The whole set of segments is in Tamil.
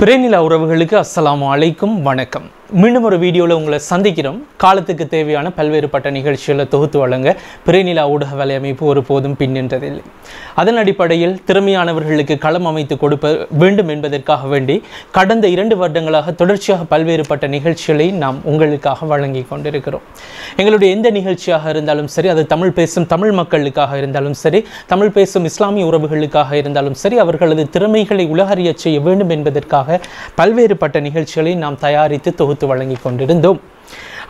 பிரேமிலா உறவுகளுக்கு அஸ்லாம் அலைக்கும் வணக்கம் மீண்டும் ஒரு வீடியோவில் உங்களை சந்திக்கிறோம் காலத்துக்கு தேவையான பல்வேறுபட்ட நிகழ்ச்சிகளை தொகுத்து வழங்க பிறைநிலா ஊடக அமைப்பு ஒருபோதும் பின்னின்றதில்லை அதன் அடிப்படையில் திறமையானவர்களுக்கு களம் அமைத்து கொடுப்ப வேண்டும் என்பதற்காக வேண்டி கடந்த இரண்டு வருடங்களாக தொடர்ச்சியாக பல்வேறுபட்ட நிகழ்ச்சிகளை நாம் உங்களுக்காக வழங்கி கொண்டிருக்கிறோம் எங்களுடைய எந்த நிகழ்ச்சியாக இருந்தாலும் சரி அது தமிழ் பேசும் தமிழ் மக்களுக்காக இருந்தாலும் சரி தமிழ் பேசும் இஸ்லாமிய உறவுகளுக்காக இருந்தாலும் சரி அவர்களது திறமைகளை உலகறிய செய்ய வேண்டும் என்பதற்காக பல்வேறுபட்ட நிகழ்ச்சிகளை நாம் தயாரித்து தொகுத்து கொடுத்து வழங்கி கொண்டிருந்தோம்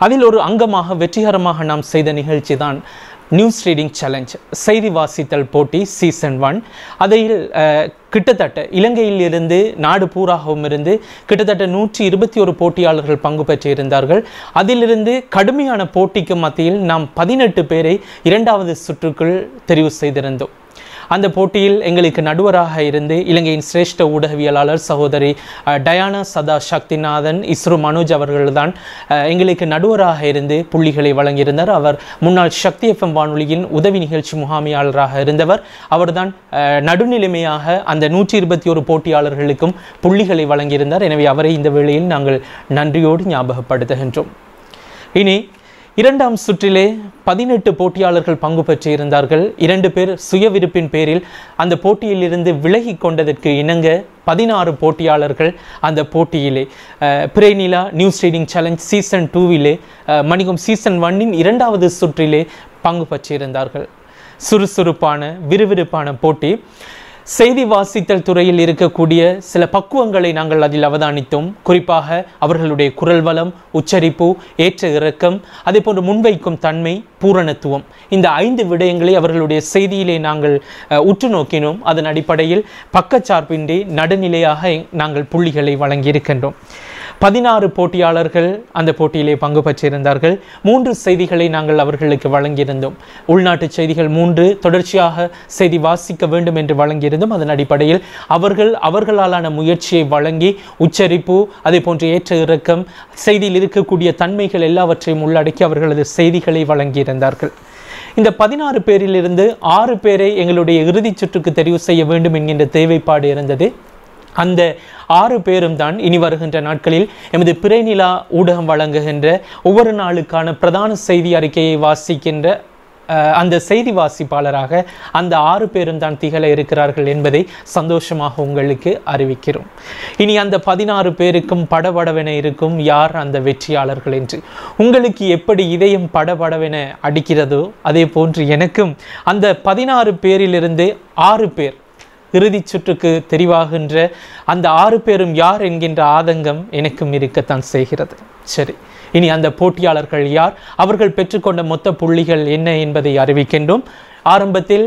அதில் ஒரு அங்கமாக வெற்றிகரமாக நாம் செய்த நிகழ்ச்சி தான் நியூஸ் ரீடிங் சேலஞ்ச் செய்தி வாசித்தல் போட்டி சீசன் ஒன் அதில் கிட்டத்தட்ட இலங்கையில் இருந்து நாடு பூராகவும் இருந்து கிட்டத்தட்ட நூற்றி இருபத்தி ஒரு போட்டியாளர்கள் பங்கு பெற்றிருந்தார்கள் அதிலிருந்து கடுமையான போட்டிக்கு மத்தியில் நாம் பதினெட்டு பேரை இரண்டாவது சுற்றுக்குள் தெரிவு செய்திருந்தோம் அந்த போட்டியில் எங்களுக்கு நடுவராக இருந்து இலங்கையின் சிரேஷ்ட ஊடகவியலாளர் சகோதரி டயானா சதா சக்திநாதன் இஸ்ரோ மனோஜ் அவர்கள்தான் எங்களுக்கு நடுவராக இருந்து புள்ளிகளை வழங்கியிருந்தார் அவர் முன்னாள் சக்தி எஃப்எம் வானொலியின் உதவி நிகழ்ச்சி முகாமையாளராக இருந்தவர் அவர்தான் நடுநிலைமையாக அந்த நூற்றி இருபத்தி ஒரு போட்டியாளர்களுக்கும் புள்ளிகளை வழங்கியிருந்தார் எனவே அவரை இந்த வேளையில் நாங்கள் நன்றியோடு ஞாபகப்படுத்துகின்றோம் இனி இரண்டாம் சுற்றிலே பதினெட்டு போட்டியாளர்கள் பங்கு பெற்றிருந்தார்கள் இரண்டு பேர் சுயவிருப்பின் பேரில் அந்த போட்டியிலிருந்து விலகி கொண்டதற்கு இணங்க பதினாறு போட்டியாளர்கள் அந்த போட்டியிலே Pirainila news reading challenge season டூவிலே மணிகம் சீசன் ஒன்னின் இரண்டாவது சுற்றிலே பங்கு பெற்றிருந்தார்கள் சுறுசுறுப்பான விறுவிறுப்பான போட்டி செய்தி வாசித்தல் துறையில் இருக்கக்கூடிய சில பக்குவங்களை நாங்கள் அதில் அவதானித்தோம் குறிப்பாக அவர்களுடைய குரல் வளம் உச்சரிப்பு ஏற்ற இறக்கம் அதே போன்று முன்வைக்கும் தன்மை பூரணத்துவம் இந்த ஐந்து விடயங்களை அவர்களுடைய செய்தியிலே நாங்கள் உற்று நோக்கினோம் அதன் அடிப்படையில் பக்கச்சார்பின்றி நடுநிலையாக நாங்கள் புள்ளிகளை வழங்கியிருக்கின்றோம் பதினாறு போட்டியாளர்கள் அந்த போட்டியிலே பங்கு பெற்றிருந்தார்கள் மூன்று செய்திகளை நாங்கள் அவர்களுக்கு வழங்கியிருந்தோம் உள்நாட்டு செய்திகள் மூன்று தொடர்ச்சியாக செய்தி வாசிக்க வேண்டும் என்று வழங்கியிருந்தோம் அதன் அடிப்படையில் அவர்கள் அவர்களாலான முயற்சியை வழங்கி உச்சரிப்பு அதே போன்ற ஏற்ற இறக்கம் செய்தியில் இருக்கக்கூடிய தன்மைகள் எல்லாவற்றையும் உள்ளடக்கி அவர்களது செய்திகளை வழங்கியிருந்தார்கள் இந்த பதினாறு பேரிலிருந்து ஆறு பேரை எங்களுடைய இறுதிச் சுற்றுக்கு தெரிவு செய்ய வேண்டும் என்கின்ற தேவைப்பாடு இருந்தது அந்த ஆறு பேரும் தான் இனி வருகின்ற நாட்களில் எமது பிறைநிலா ஊடகம் வழங்குகின்ற ஒவ்வொரு நாளுக்கான பிரதான செய்தி அறிக்கையை வாசிக்கின்ற அந்த செய்தி வாசிப்பாளராக அந்த ஆறு பேரும் தான் திகழ இருக்கிறார்கள் என்பதை சந்தோஷமாக உங்களுக்கு அறிவிக்கிறோம் இனி அந்த பதினாறு பேருக்கும் படபடவென இருக்கும் யார் அந்த வெற்றியாளர்கள் என்று உங்களுக்கு எப்படி இதயம் படபடவென அடிக்கிறதோ அதே போன்று எனக்கும் அந்த பதினாறு பேரிலிருந்து ஆறு பேர் இறுதிச் சுற்றுக்கு தெரிவாகின்ற அந்த ஆறு பேரும் யார் என்கின்ற ஆதங்கம் எனக்கும் இருக்கத்தான் செய்கிறது சரி இனி அந்த போட்டியாளர்கள் யார் அவர்கள் பெற்றுக்கொண்ட மொத்த புள்ளிகள் என்ன என்பதை அறிவிக்கின்றோம் ஆரம்பத்தில்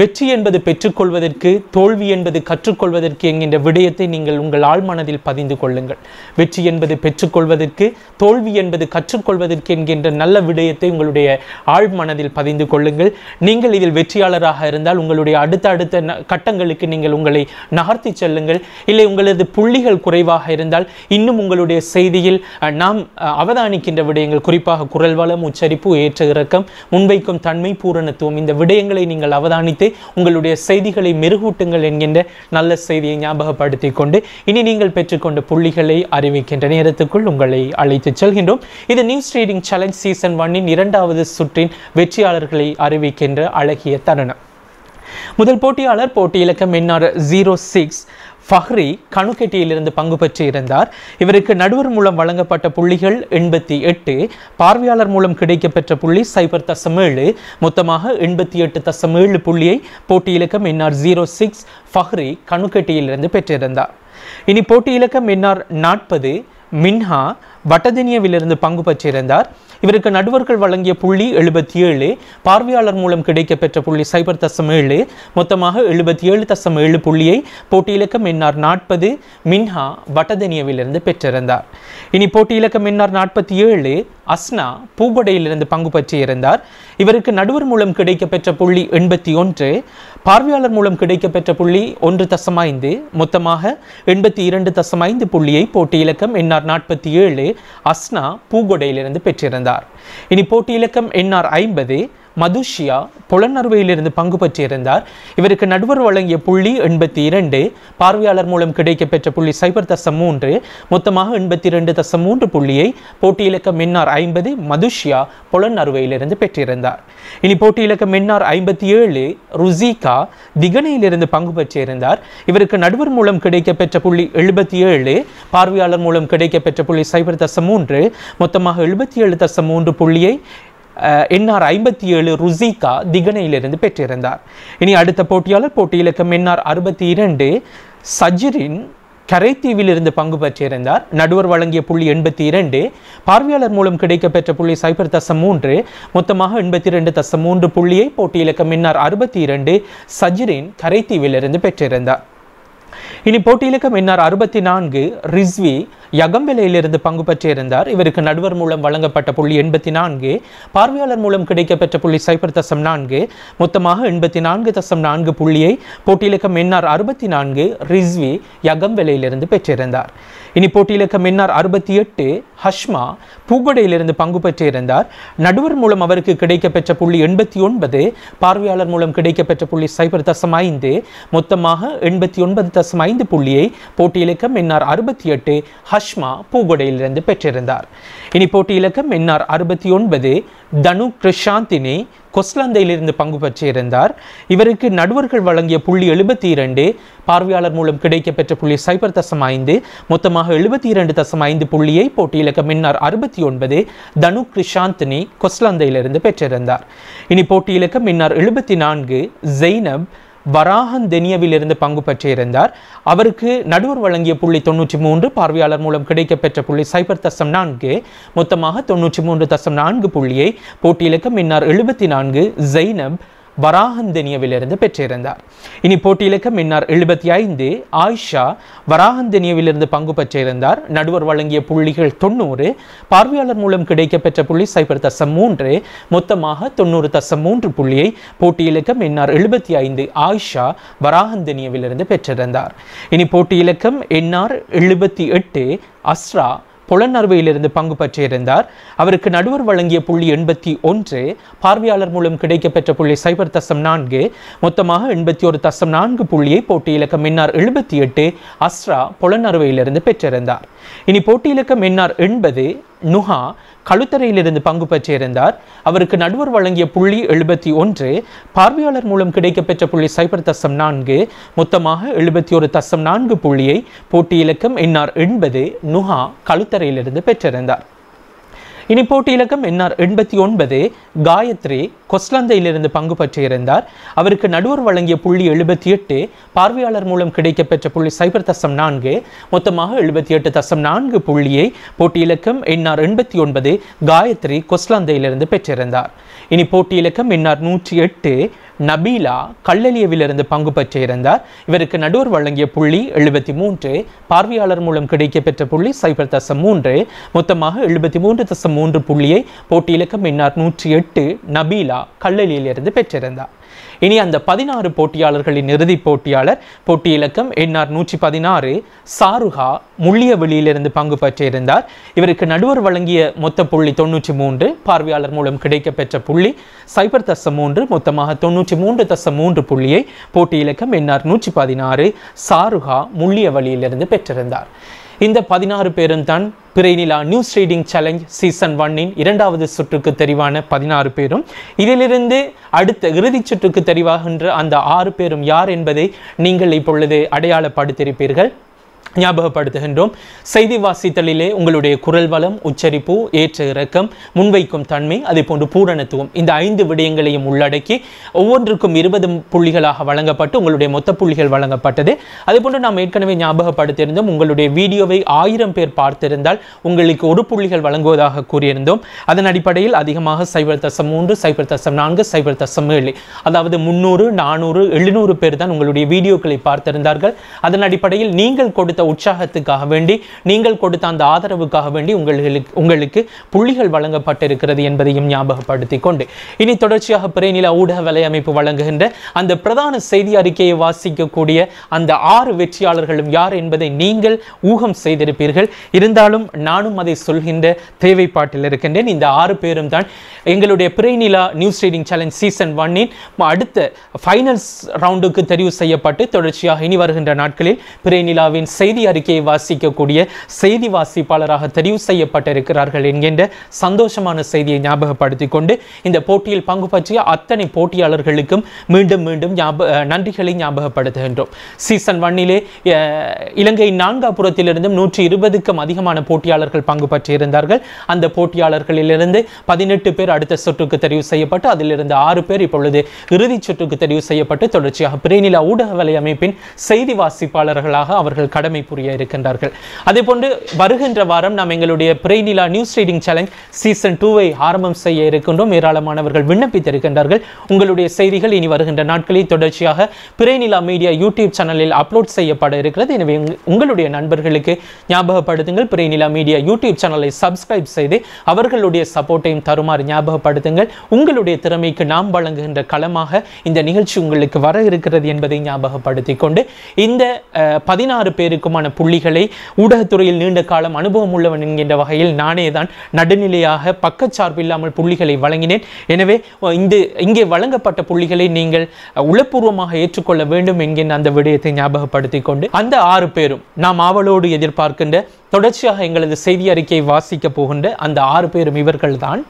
வெற்றி என்பது பெற்றுக்கொள்வதற்கு தோல்வி என்பது கற்றுக்கொள்வதற்கு என்கின்ற விடயத்தை நீங்கள் உங்கள் ஆழ்மனதில் பதிந்து கொள்ளுங்கள் வெற்றி என்பது பெற்றுக்கொள்வதற்கு தோல்வி என்பது கற்றுக்கொள்வதற்கு என்கின்ற நல்ல விடயத்தை உங்களுடைய ஆழ்மனதில் பதிந்து கொள்ளுங்கள் நீங்கள் இதில் வெற்றியாளராக இருந்தால் உங்களுடைய அடுத்த அடுத்த கட்டங்களுக்கு நீங்கள் உங்களை நகர்த்தி செல்லுங்கள் இல்லை உங்களது புள்ளிகள் குறைவாக இருந்தால் இன்னும் உங்களுடைய செய்தியில் நாம் அவதானிக்கின்ற விடயங்கள் குறிப்பாக குரல் வளம் உச்சரிப்பு ஏற்ற இறக்கம் முன்வைக்கும் தன்மை பூரணத்துவம் இந்த விடயங்களை நீங்கள் அவதானித்து உங்களுடைய செய்திகளை மெருகூட்டுங்கள் என்கின்ற நல்ல செய்தியை ஞாபகப்படுத்தி கொண்டு இனி நீங்கள் பெற்றுக்கொண்ட புள்ளிகளை அறிவிக்கின்ற நேரத்துக்குள் உங்களை அழைத்து செல்கின்றோம் இது நியூஸ் ரீடிங் சேலஞ்ச் சீசன் ஒன்னின் இரண்டாவது சுற்றின் வெற்றியாளர்களை அறிவிக்கின்ற அழகிய தருணம் முதல் போட்டியாளர் போட்டி இலக்கம் என்ஆர் ஜீரோ சிக்ஸ் ஃபஹ்ரி கணுக்கெட்டியிலிருந்து பங்கு பெற்றிருந்தார் இவருக்கு நடுவர் மூலம் வழங்கப்பட்ட புள்ளிகள் எண்பத்தி எட்டு பார்வையாளர் மூலம் கிடைக்கப்பெற்ற புள்ளி சைபர் தசம் ஏழு மொத்தமாக எண்பத்தி எட்டு தசம் ஏழு புள்ளியை போட்டி இலக்கம் என்ஆர் ஜீரோ சிக்ஸ் ஃபஹ்ரி கணுக்கெட்டியிலிருந்து பெற்றிருந்தார் இனி போட்டி இலக்கம் என்ஆர் நாற்பது மின்ஹா வட்டதினியவிலிருந்து பங்கு பெற்றிருந்தார் இவருக்கு நடுவர்கள் வழங்கிய புள்ளி எழுபத்தி ஏழு பார்வையாளர் மூலம் பெற்ற புள்ளி சைபர் தசம் ஏழு மொத்தமாக எழுபத்தி ஏழு தசம் ஏழு புள்ளியை போட்டியிலக்கம் மின்னார் நாற்பது மின்ஹா வட்டதனியவிலிருந்து பெற்றிருந்தார் இனி போட்டியிலக்கம் மின்னார் நாற்பத்தி ஏழு அஸ்னா பூபடையிலிருந்து பங்கு பெற்றிருந்தார் இவருக்கு நடுவர் மூலம் கிடைக்கப்பெற்ற புள்ளி எண்பத்தி ஒன்று பார்வையாளர் மூலம் கிடைக்கப்பெற்ற புள்ளி ஒன்று தசமாய்ந்து ஐந்து மொத்தமாக எண்பத்தி இரண்டு தசம் ஐந்து புள்ளியை போட்டி இலக்கம் என்ஆர் நாற்பத்தி ஏழு அஸ்னா பூகொடையிலிருந்து பெற்றிருந்தார் இனி போட்டி இலக்கம் என்ஆர் ஐம்பது மதுஷியா புலனறுவையிலிருந்து பங்கு பெற்றிருந்தார் இவருக்கு நடுவர் வழங்கிய புள்ளி எண்பத்தி இரண்டு பார்வையாளர் மூலம் கிடைக்கப்பெற்ற புள்ளி சைபர் தசம் மூன்று மொத்தமாக எண்பத்தி இரண்டு தசம் மூன்று புள்ளியை போட்டி இலக்க மின்னார் ஐம்பது மதுஷியா புலனறுவையிலிருந்து பெற்றிருந்தார் இனி போட்டி இலக்க மின்னார் ஐம்பத்தி ஏழு ருசிகா திகனையிலிருந்து பங்கு பெற்றிருந்தார் இவருக்கு நடுவர் மூலம் கிடைக்கப்பெற்ற புள்ளி எழுபத்தி ஏழு பார்வையாளர் மூலம் கிடைக்கப்பெற்ற புள்ளி சைபர் தசம் மூன்று மொத்தமாக எழுபத்தி ஏழு தசம் மூன்று புள்ளியை என்ஆர் ஐம்பத்தி ஏழு ருசிகா திகனையிலிருந்து பெற்றிருந்தார் இனி அடுத்த போட்டியாளர் போட்டியிலக்கம் என்ஆர் அறுபத்தி இரண்டு சஜிரின் கரைத்தீவிலிருந்து பங்கு பெற்றிருந்தார் நடுவர் வழங்கிய புள்ளி எண்பத்தி இரண்டு பார்வையாளர் மூலம் கிடைக்கப்பெற்ற புள்ளி சைபர் தசம் மூன்று மொத்தமாக எண்பத்தி இரண்டு தசம் மூன்று புள்ளியை போட்டியிலக்கம் மின்னார் அறுபத்தி இரண்டு சஜிரின் கரைத்தீவிலிருந்து பெற்றிருந்தார் இனி போட்டியிலக்கம் இலக்கம் மின்னார் அறுபத்தி நான்கு ரிஸ்வி யகம்பிலையிலிருந்து பங்கு பெற்றிருந்தார் இவருக்கு நடுவர் மூலம் வழங்கப்பட்ட புள்ளி எண்பத்தி நான்கு பார்வையாளர் மூலம் கிடைக்கப்பெற்ற புள்ளி சைபர் தசம் நான்கு மொத்தமாக எண்பத்தி நான்கு தசம் நான்கு புள்ளியை போட்டியிலக்கம் என்ஆர் அறுபத்தி நான்கு ரிஸ்வி யகம்பிலையிலிருந்து பெற்றிருந்தார் இனி போட்டியிலக்க மின்னார் அறுபத்தி எட்டு ஹஷ்மா பூப்படையிலிருந்து பங்கு பெற்றிருந்தார் நடுவர் மூலம் அவருக்கு கிடைக்கப்பெற்ற புள்ளி எண்பத்தி ஒன்பது பார்வையாளர் மூலம் கிடைக்கப்பெற்ற புள்ளி சைபர் தசம் ஐந்து மொத்தமாக எண்பத்தி ஒன்பது தசம் ஐந்து புள்ளியை போட்டியிலக்க மின்னார் அறுபத்தி எட்டு ஹஷ்மா பூப்படையிலிருந்து பெற்றிருந்தார் இனி போட்டியிலக்க மின்னார் அறுபத்தி ஒன்பது தனு கிருஷாந்தினி கொஸ்லாந்தையிலிருந்து பங்கு பெற்றிருந்தார் இவருக்கு நடுவர்கள் வழங்கிய புள்ளி எழுபத்தி இரண்டு பார்வையாளர் மூலம் கிடைக்கப்பெற்ற புள்ளி சைபர் தசம் ஐந்து மொத்தமாக எழுபத்தி இரண்டு தசம் ஐந்து புள்ளியை போட்டி இலக்க மின்னார் அறுபத்தி ஒன்பது தனு கிருஷாந்தினி கொஸ்லாந்தையிலிருந்து பெற்றிருந்தார் இனி போட்டி இலக்க மின்னார் எழுபத்தி நான்கு ஜெய்னப் தெனியவில் இருந்து பங்கு பெற்றிருந்தார் அவருக்கு நடுவர் வழங்கிய புள்ளி தொன்னூற்றி மூன்று பார்வையாளர் மூலம் கிடைக்கப்பெற்ற புள்ளி சைபர் தசம் நான்கு மொத்தமாக தொன்னூற்றி மூன்று தசம் நான்கு புள்ளியை போட்டியிலக்க மின்னார் எழுபத்தி நான்கு ஜெய்னப் வராகந்தனியவிலிருந்து பெற்றிருந்தார் இனி போட்டியிலக்க மின்னார் எழுபத்தி ஐந்து ஆயிஷா வராகந்தனியவிலிருந்து பங்கு பெற்றிருந்தார் நடுவர் வழங்கிய புள்ளிகள் தொண்ணூறு பார்வையாளர் மூலம் கிடைக்கப்பெற்ற புள்ளி சைபர் தசம் மூன்று மொத்தமாக தொண்ணூறு தசம் மூன்று புள்ளியை போட்டியிலக்க மின்னார் எழுபத்தி ஐந்து ஆயிஷா வராகந்தனியவிலிருந்து பெற்றிருந்தார் இனி போட்டியிலக்கம் என்ஆர் எழுபத்தி எட்டு அஸ்ரா புலனர்வையிலிருந்து பங்கு பெற்றிருந்தார் அவருக்கு நடுவர் வழங்கிய புள்ளி எண்பத்தி ஒன்று பார்வையாளர் மூலம் கிடைக்கப்பெற்ற புள்ளி சைபர் தசம் நான்கு மொத்தமாக எண்பத்தி ஒரு தசம் நான்கு புள்ளியை போட்டி இலக்கம் மின்னார் எழுபத்தி எட்டு அஸ்ரா இருந்து பெற்றிருந்தார் இனி போட்டியிலக்கம் எண்ணார் எண்பது நுஹா கழுத்தறையிலிருந்து பங்கு பெற்றிருந்தார் அவருக்கு நடுவர் வழங்கிய புள்ளி எழுபத்தி ஒன்று பார்வையாளர் மூலம் கிடைக்கப்பெற்ற புள்ளி சைபர் தசம் நான்கு மொத்தமாக எழுபத்தி ஒரு தசம் நான்கு புள்ளியை போட்டியிலக்கம் என்னார் எண்பது நுஹா கழுத்தறையிலிருந்து பெற்றிருந்தார் இனி போட்டி இலக்கம் என்ஆர் எண்பத்தி ஒன்பது காயத்ரி கொஸ்லாந்தையிலிருந்து பங்கு இருந்தார் அவருக்கு நடுவர் வழங்கிய புள்ளி எழுபத்தி எட்டு பார்வையாளர் மூலம் கிடைக்கப்பெற்ற புள்ளி சைபர் தசம் நான்கு மொத்தமாக எழுபத்தி எட்டு தசம் நான்கு புள்ளியை போட்டி இலக்கம் என்ஆர் எண்பத்தி ஒன்பது காயத்ரி கொஸ்லாந்தையிலிருந்து பெற்றிருந்தார் இனி போட்டி இலக்கம் என்ஆர் நூற்றி எட்டு நபீலா கல்லலியவிலிருந்து பங்கு பெற்றிருந்தார் இவருக்கு நடுவர் வழங்கிய புள்ளி எழுபத்தி மூன்று பார்வையாளர் மூலம் கிடைக்கப்பெற்ற புள்ளி சைபர் தசம் மூன்று மொத்தமாக எழுபத்தி மூன்று தசம் மூன்று புள்ளியை போட்டி இலக்கம் மின்னார் நூற்றி எட்டு நபீலா கல்லலியிலிருந்து பெற்றிருந்தார் இனி அந்த பதினாறு போட்டியாளர்களின் இறுதி போட்டியாளர் போட்டி இலக்கம் என்ஆர் நூற்றி பதினாறு சாருஹா வெளியிலிருந்து பங்கு பெற்றிருந்தார் இவருக்கு நடுவர் வழங்கிய மொத்த புள்ளி தொன்னூற்றி மூன்று பார்வையாளர் மூலம் கிடைக்கப்பெற்ற புள்ளி சைபர் தசம் மூன்று மொத்தமாக தொன்னூற்றி மூன்று தசம் மூன்று புள்ளியை போட்டி இலக்கம் என்ஆர் நூற்றி பதினாறு சாருஹா வழியிலிருந்து பெற்றிருந்தார் இந்த பதினாறு பேரும் தான் Pirainila news reading challenge season ஒன்னின் இரண்டாவது சுற்றுக்கு தெரிவான பதினாறு பேரும் இதிலிருந்து அடுத்த இறுதிச் சுற்றுக்கு தெரிவாகின்ற அந்த ஆறு பேரும் யார் என்பதை நீங்கள் இப்பொழுது அடையாளப்படுத்தியிருப்பீர்கள் ஞாபகப்படுத்துகின்றோம் செய்தி வாசித்தலிலே உங்களுடைய குரல் வளம் உச்சரிப்பு ஏற்ற இறக்கம் முன்வைக்கும் தன்மை அதே போன்று பூரணத்துவம் இந்த ஐந்து விடயங்களையும் உள்ளடக்கி ஒவ்வொன்றுக்கும் இருபது புள்ளிகளாக வழங்கப்பட்டு உங்களுடைய மொத்த புள்ளிகள் வழங்கப்பட்டது அதே போன்று நாம் ஏற்கனவே ஞாபகப்படுத்தியிருந்தோம் உங்களுடைய வீடியோவை ஆயிரம் பேர் பார்த்திருந்தால் உங்களுக்கு ஒரு புள்ளிகள் வழங்குவதாக கூறியிருந்தோம் அதன் அடிப்படையில் அதிகமாக சைபர் தசம் மூன்று சைபர் தசம் நான்கு சைபர் தசம் ஏழு அதாவது முன்னூறு நானூறு எழுநூறு பேர் தான் உங்களுடைய வீடியோக்களை பார்த்திருந்தார்கள் அதன் அடிப்படையில் நீங்கள் கொடுத்த கொடுத்த உற்சாகத்துக்காக வேண்டி நீங்கள் கொடுத்த அந்த ஆதரவுக்காக வேண்டி உங்களுக்கு உங்களுக்கு புள்ளிகள் வழங்கப்பட்டிருக்கிறது என்பதையும் ஞாபகப்படுத்தி கொண்டு இனி தொடர்ச்சியாக பிறைநில ஊடக வலையமைப்பு வழங்குகின்ற அந்த பிரதான செய்தி அறிக்கையை வாசிக்கக்கூடிய அந்த ஆறு வெற்றியாளர்களும் யார் என்பதை நீங்கள் ஊகம் செய்திருப்பீர்கள் இருந்தாலும் நானும் அதை சொல்கின்ற தேவைப்பாட்டில் இருக்கின்றேன் இந்த ஆறு பேரும் தான் எங்களுடைய Pirainila news reading challenge season ஒன்னின் அடுத்த ஃபைனல்ஸ் ரவுண்டுக்கு தெரிவு செய்யப்பட்டு தொடர்ச்சியாக இனி வருகின்ற நாட்களில் பிறைநிலாவின் செய்தி செய்தி அறிக்கையை வாசிக்கக்கூடிய செய்தி வாசிப்பாளராக தெரிவு செய்யப்பட்டிருக்கிறார்கள் என்கின்ற சந்தோஷமான செய்தியை ஞாபகப்படுத்தி கொண்டு இந்த போட்டியில் பங்கு பற்றிய அத்தனை போட்டியாளர்களுக்கும் மீண்டும் மீண்டும் நன்றிகளை ஞாபகப்படுத்துகின்றோம் சீசன் ஒன்னிலே இலங்கை நான்காபுரத்திலிருந்தும் நூற்றி இருபதுக்கும் அதிகமான போட்டியாளர்கள் பங்கு பற்றியிருந்தார்கள் அந்த போட்டியாளர்களிலிருந்து பதினெட்டு பேர் அடுத்த சுற்றுக்கு தெரிவு செய்யப்பட்டு அதிலிருந்து ஆறு பேர் இப்பொழுது இறுதிச் சுற்றுக்கு தெரிவு செய்யப்பட்டு தொடர்ச்சியாக பிரேனிலா ஊடக வலை அமைப்பின் செய்தி வாசிப்பாளர்களாக அவர்கள் கடமை சாதனை புரிய இருக்கின்றார்கள் அதே போன்று வருகின்ற வாரம் நாம் எங்களுடைய Pirainila news reading challenge season டூவை ஆரம்பம் செய்ய இருக்கின்றோம் ஏராளமானவர்கள் விண்ணப்பித்திருக்கின்றார்கள் உங்களுடைய செய்திகள் இனி வருகின்ற நாட்களில் தொடர்ச்சியாக பிறைநிலா மீடியா யூடியூப் சேனலில் அப்லோட் செய்யப்பட இருக்கிறது எனவே உங்களுடைய நண்பர்களுக்கு ஞாபகப்படுத்துங்கள் பிறைநிலா மீடியா யூடியூப் சேனலை சப்ஸ்கிரைப் செய்து அவர்களுடைய சப்போர்ட்டையும் தருமாறு ஞாபகப்படுத்துங்கள் உங்களுடைய திறமைக்கு நாம் வழங்குகின்ற களமாக இந்த நிகழ்ச்சி உங்களுக்கு வர இருக்கிறது என்பதை ஞாபகப்படுத்திக் கொண்டு இந்த பதினாறு பேருக்கு முக்கியமான புள்ளிகளை ஊடகத்துறையில் நீண்ட காலம் அனுபவம் உள்ளவன் என்கின்ற வகையில் நானே தான் நடுநிலையாக பக்கச்சார்பு இல்லாமல் புள்ளிகளை வழங்கினேன் எனவே இந்த இங்கே வழங்கப்பட்ட புள்ளிகளை நீங்கள் உளப்பூர்வமாக ஏற்றுக்கொள்ள வேண்டும் என்கின்ற அந்த விடயத்தை ஞாபகப்படுத்திக் கொண்டு அந்த ஆறு பேரும் நாம் ஆவலோடு எதிர்பார்க்கின்ற தொடர்ச்சியாக எங்களது செய்தி அறிக்கையை வாசிக்கப் போகின்ற அந்த ஆறு பேரும் இவர்கள்தான்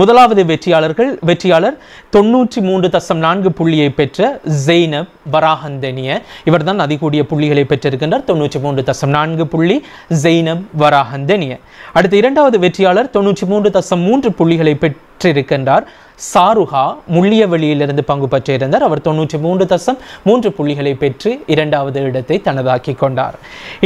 முதலாவது வெற்றியாளர்கள் வெற்றியாளர் தொன்னூற்றி மூன்று தசம் நான்கு புள்ளியை பெற்ற ஜெய்னப் வராகந்தனிய இவர் தான் அதிகூடிய புள்ளிகளை பெற்றிருக்கின்றார் தொண்ணூற்றி மூன்று தசம் நான்கு புள்ளி ஜெய்னப் வராகந்தனிய அடுத்த இரண்டாவது வெற்றியாளர் தொன்னூற்றி மூன்று தசம் மூன்று புள்ளிகளை பெற்றிருக்கின்றார் சாருஹா முள்ளியவெளியிலிருந்து பங்கு பெற்றிருந்தார் அவர் தொன்னூற்றி மூன்று தசம் மூன்று புள்ளிகளை பெற்று இரண்டாவது இடத்தை தனதாக்கி கொண்டார்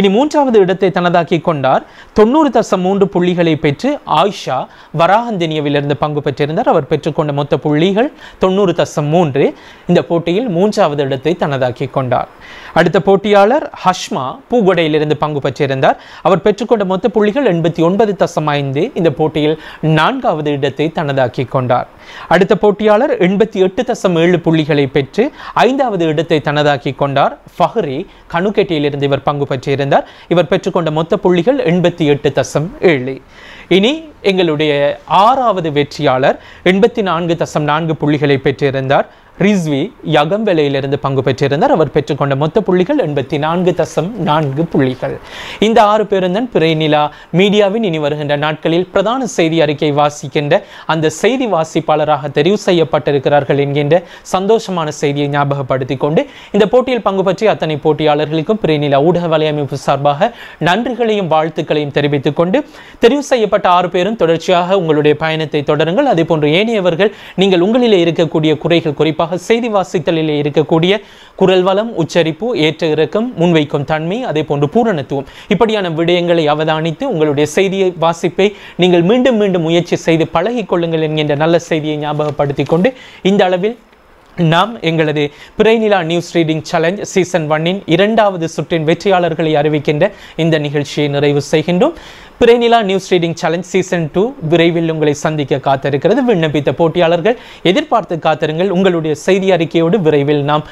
இனி மூன்றாவது இடத்தை தனதாக்கி கொண்டார் தொண்ணூறு தசம் மூன்று புள்ளிகளை பெற்று ஆயிஷா வராகந்தினியவிலிருந்து பங்கு பெற்றிருந்தார் அவர் பெற்றுக்கொண்ட மொத்த புள்ளிகள் தொண்ணூறு தசம் மூன்று இந்த போட்டியில் மூன்றாவது இடத்தை தனதாக்கி கொண்டார் அடுத்த போட்டியாளர் ஹஷ்மா பூகொடையிலிருந்து பங்கு பெற்றிருந்தார் அவர் பெற்றுக்கொண்ட மொத்த புள்ளிகள் எண்பத்தி ஒன்பது தசம் ஐந்து இந்த போட்டியில் நான்காவது இடத்தை தனதாக்கி கொண்டார் அடுத்த போட்டியாளர் எண்பத்தி எட்டு தசம் ஏழு புள்ளிகளை பெற்று ஐந்தாவது இடத்தை தனதாக்கி கொண்டார் ஃபஹ்ரி கணுக்கெட்டியிலிருந்து இவர் பங்கு பெற்றிருந்தார் இவர் பெற்றுக்கொண்ட மொத்த புள்ளிகள் எண்பத்தி எட்டு தசம் ஏழு இனி எங்களுடைய ஆறாவது வெற்றியாளர் எண்பத்தி நான்கு தசம் நான்கு புள்ளிகளை பெற்றிருந்தார் ரிஸ்வி யகம் விலையிலிருந்து பங்கு பெற்றிருந்தார் அவர் பெற்றுக்கொண்ட மொத்த புள்ளிகள் எண்பத்தி நான்கு தசம் நான்கு புள்ளிகள் இந்த ஆறு பேருந்தன் பிறைநிலா மீடியாவின் இனி வருகின்ற நாட்களில் பிரதான செய்தி அறிக்கை வாசிக்கின்ற அந்த செய்தி வாசிப்பாளராக தெரிவு செய்யப்பட்டிருக்கிறார்கள் என்கின்ற சந்தோஷமான செய்தியை ஞாபகப்படுத்தி கொண்டு இந்த போட்டியில் பங்கு பற்றி அத்தனை போட்டியாளர்களுக்கும் பிறைநிலா ஊடக வலையமைப்பு சார்பாக நன்றிகளையும் வாழ்த்துக்களையும் தெரிவித்துக் கொண்டு தெரிவு செய்யப்பட்ட ஆறு பேரும் தொடர்ச்சியாக உங்களுடைய பயணத்தை தொடருங்கள் போன்று ஏனையவர்கள் நீங்கள் உங்களிலே இருக்கக்கூடிய குறைகள் குறிப்பாக குறிப்பாக செய்தி வாசித்தலிலே இருக்கக்கூடிய குரல் வளம் உச்சரிப்பு ஏற்ற இறக்கம் முன்வைக்கும் தன்மை அதே போன்று பூரணத்துவம் இப்படியான விடயங்களை அவதானித்து உங்களுடைய செய்தியை வாசிப்பை நீங்கள் மீண்டும் மீண்டும் முயற்சி செய்து பழகிக்கொள்ளுங்கள் என்கின்ற நல்ல செய்தியை ஞாபகப்படுத்தி கொண்டு இந்த அளவில் நாம் எங்களது Pirainila news reading challenge season ஒன்னின் இரண்டாவது சுற்றின் வெற்றியாளர்களை அறிவிக்கின்ற இந்த நிகழ்ச்சியை நிறைவு செய்கின்றோம் Pirainila news reading challenge season two விரைவில் உங்களை சந்திக்க காத்திருக்கிறது விண்ணப்பித்த போட்டியாளர்கள் எதிர்பார்த்து காத்திருங்கள் உங்களுடைய செய்தி அறிக்கையோடு விரைவில் நாம்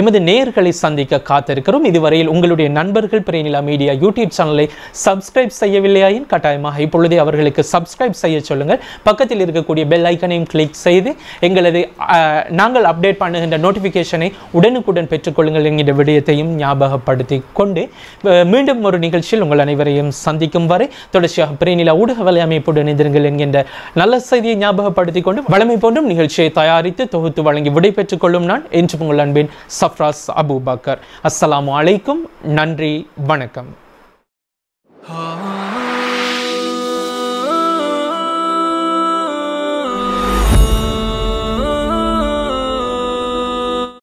எமது நேர்களை சந்திக்க காத்திருக்கிறோம் இதுவரையில் உங்களுடைய நண்பர்கள் பிரேனிலா மீடியா யூடியூப் சேனலை சப்ஸ்கிரைப் செய்யவில்லையாயின் கட்டாயமாக இப்பொழுதே அவர்களுக்கு சப்ஸ்கிரைப் செய்ய சொல்லுங்கள் பக்கத்தில் இருக்கக்கூடிய பெல் ஐக்கனையும் கிளிக் செய்து எங்களது நாங்கள் அப்டேட் பண்ணுகின்ற நோட்டிஃபிகேஷனை உடனுக்குடன் பெற்றுக்கொள்ளுங்கள் என்கிற விடயத்தையும் ஞாபகப்படுத்தி கொண்டு மீண்டும் ஒரு நிகழ்ச்சியில் உங்கள் அனைவரையும் சந்திக்கும் வரை தொடர்ச்சியாக பிரேனிலா ஊடக வலையமைப்புடன் இணைந்திருங்கள் என்கின்ற நல்ல செய்தியை ஞாபகப்படுத்திக் கொண்டு வளமை போன்றும் நிகழ்ச்சியை தயாரித்து தொகுத்து வழங்கி பெற்றுக் கொள்ளும் நான் என்று உங்கள் அன்பின் சஃப்ராஸ் அபு அஸ்லாம் அலைக்கும் நன்றி வணக்கம்